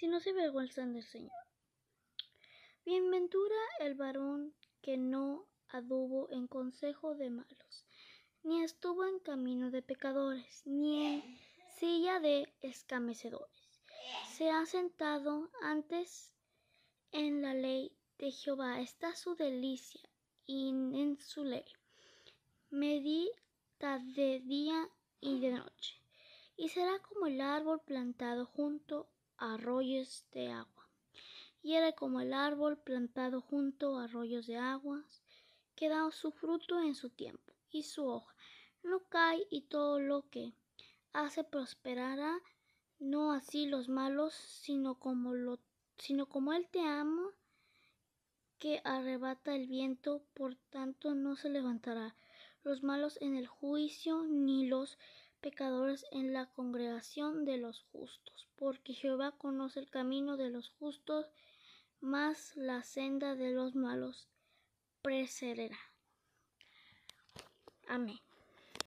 si no se vergüenza del Señor. Bienventura el varón que no aduvo en consejo de malos, ni estuvo en camino de pecadores, ni en silla de escamecedores. Se ha sentado antes en la ley de Jehová, está su delicia y en su ley. Medita de día y de noche, y será como el árbol plantado junto arroyos de agua. Y era como el árbol plantado junto a arroyos de aguas, que da su fruto en su tiempo, y su hoja no cae, y todo lo que hace prosperará, no así los malos, sino como lo sino como él te amo que arrebata el viento, por tanto no se levantará los malos en el juicio, ni los pecadores en la congregación de los justos, porque Jehová conoce el camino de los justos, más la senda de los malos precederá. Amén.